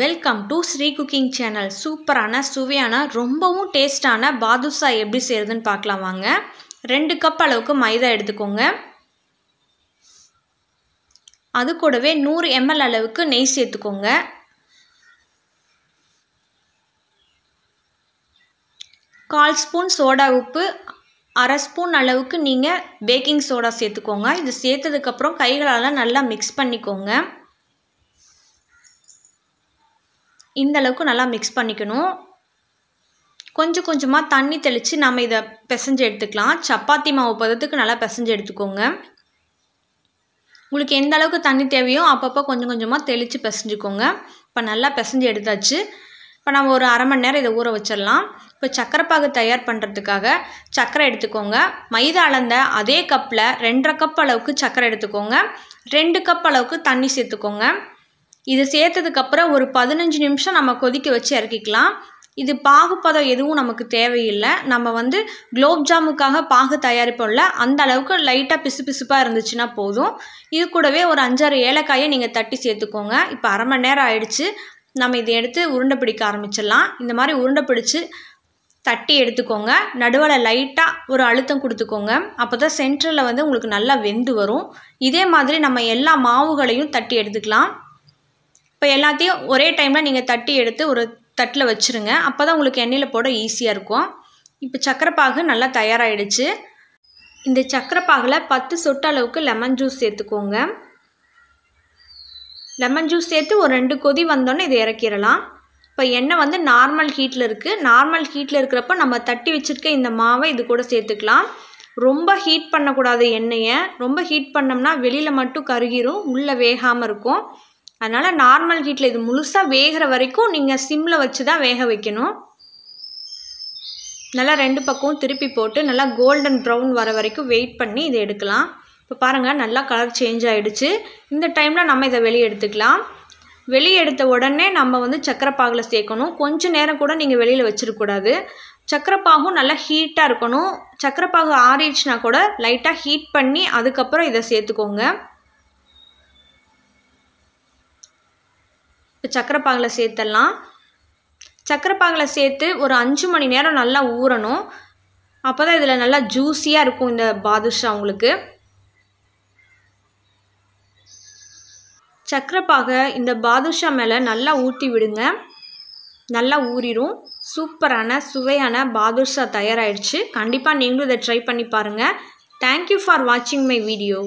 welcome to Sri cooking channel சூப்பரான சுவையான ரொம்பவும் டேஸ்டான பாதுஷா எப்படி செய்கிறதுன்னு பார்க்கலாம் வாங்க ரெண்டு கப் அளவுக்கு மைதா எடுத்துக்கோங்க அது கூடவே நூறு எம்எல் அளவுக்கு நெய் சேர்த்துக்கோங்க கால் ஸ்பூன் சோடா உப்பு அரை ஸ்பூன் அளவுக்கு நீங்கள் பேக்கிங் சோடா சேர்த்துக்கோங்க இது சேர்த்ததுக்கப்புறம் கைகளால் நல்லா மிக்ஸ் பண்ணிக்கோங்க இந்தளவுக்கு நல்லா மிக்ஸ் பண்ணிக்கணும் கொஞ்சம் கொஞ்சமாக தண்ணி தெளித்து நம்ம இதை பிசைஞ்சு எடுத்துக்கலாம் சப்பாத்தி மாவு பதத்துக்கு நல்லா பிசைஞ்சு எடுத்துக்கோங்க உங்களுக்கு எந்த அளவுக்கு தண்ணி தேவையோ அப்பப்போ கொஞ்சம் கொஞ்சமாக தெளித்து பிசைஞ்சுக்கோங்க இப்போ நல்லா பிசைஞ்சு எடுத்தாச்சு இப்போ நம்ம ஒரு அரை மணி நேரம் இதை ஊற வச்சிடலாம் இப்போ சக்கரை பாகு தயார் பண்ணுறதுக்காக சக்கரை எடுத்துக்கோங்க மைதா அளந்த அதே கப்பில் ரெண்டரை கப் அளவுக்கு சக்கரை எடுத்துக்கோங்க ரெண்டு கப் அளவுக்கு தண்ணி சேர்த்துக்கோங்க இது சேர்த்ததுக்கப்புறம் ஒரு பதினஞ்சு நிமிஷம் நம்ம கொதிக்க வச்சு இறக்கிக்கலாம் இது பாகுப்பதம் எதுவும் நமக்கு தேவையில்லை நம்ம வந்து குலோப் ஜாமுக்காக பாகு தயாரிப்போம்ல அந்த அளவுக்கு லைட்டாக பிசு பிசுப்பாக இருந்துச்சுன்னா போதும் இது கூடவே ஒரு அஞ்சாறு ஏலக்காயை நீங்கள் தட்டி சேர்த்துக்கோங்க இப்போ அரை மணி நேரம் ஆயிடுச்சு நம்ம இதை எடுத்து உருண்டை பிடிக்க ஆரம்பிச்சிடலாம் இந்த மாதிரி உருண்டை பிடிச்சி தட்டி எடுத்துக்கோங்க நடுவில் லைட்டாக ஒரு அழுத்தம் கொடுத்துக்கோங்க அப்போ தான் சென்டரில் வந்து உங்களுக்கு நல்லா வெந்து வரும் இதே மாதிரி நம்ம எல்லா மாவுகளையும் தட்டி எடுத்துக்கலாம் இப்போ எல்லாத்தையும் ஒரே டைமில் நீங்கள் தட்டி எடுத்து ஒரு தட்டில் வச்சுருங்க அப்போ தான் உங்களுக்கு எண்ணெயில் போட ஈஸியாக இருக்கும் இப்போ சக்கரை நல்லா தயாராகிடுச்சு இந்த சக்கரை பாகில் பத்து சொட்டு அளவுக்கு லெமன் ஜூஸ் சேர்த்துக்கோங்க லெமன் ஜூஸ் சேர்த்து ஒரு ரெண்டு கொதி வந்தோன்னே இதை இறக்கிடலாம் இப்போ எண்ணெய் வந்து நார்மல் ஹீட்டில் இருக்குது நார்மல் ஹீட்டில் இருக்கிறப்ப நம்ம தட்டி வச்சுருக்க இந்த மாவை இது கூட சேர்த்துக்கலாம் ரொம்ப ஹீட் பண்ணக்கூடாது எண்ணெயை ரொம்ப ஹீட் பண்ணோம்னா வெளியில் மட்டும் கருகிரும் உள்ளே வேகாமல் இருக்கும் அதனால் நார்மல் ஹீட்டில் இது முழுசாக வேகிற வரைக்கும் நீங்கள் சிம்மில் வச்சு தான் வேக வைக்கணும் நல்லா ரெண்டு பக்கமும் திருப்பி போட்டு நல்லா கோல்டன் ப்ரௌன் வர வரைக்கும் வெயிட் பண்ணி இதை எடுக்கலாம் இப்போ பாருங்கள் நல்லா கலர் சேஞ்ச் ஆகிடுச்சு இந்த டைமில் நம்ம இதை வெளியே எடுத்துக்கலாம் வெளியே எடுத்த உடனே நம்ம வந்து பாகில் சேர்க்கணும் கொஞ்சம் நேரம் கூட நீங்கள் வெளியில் வச்சிடக்கூடாது பாகும் நல்லா ஹீட்டாக இருக்கணும் பாகு ஆறிடுச்சுனா கூட லைட்டாக ஹீட் பண்ணி அதுக்கப்புறம் இதை சேர்த்துக்கோங்க இப்போ சேர்த்தலாம் சேர்த்துடலாம் சக்கரைப்பாகில் சேர்த்து ஒரு அஞ்சு மணி நேரம் நல்லா ஊறணும் அப்போ தான் இதில் நல்லா ஜூஸியாக இருக்கும் இந்த பாதுஷா உங்களுக்கு சக்கரப்பாக இந்த பாதுஷா மேலே நல்லா ஊற்றி விடுங்க நல்லா ஊறிடும் சூப்பரான சுவையான பாதுஷா தயாராகிடுச்சு கண்டிப்பாக நீங்களும் இதை ட்ரை பண்ணி பாருங்கள் தேங்க்யூ ஃபார் வாட்சிங் மை வீடியோ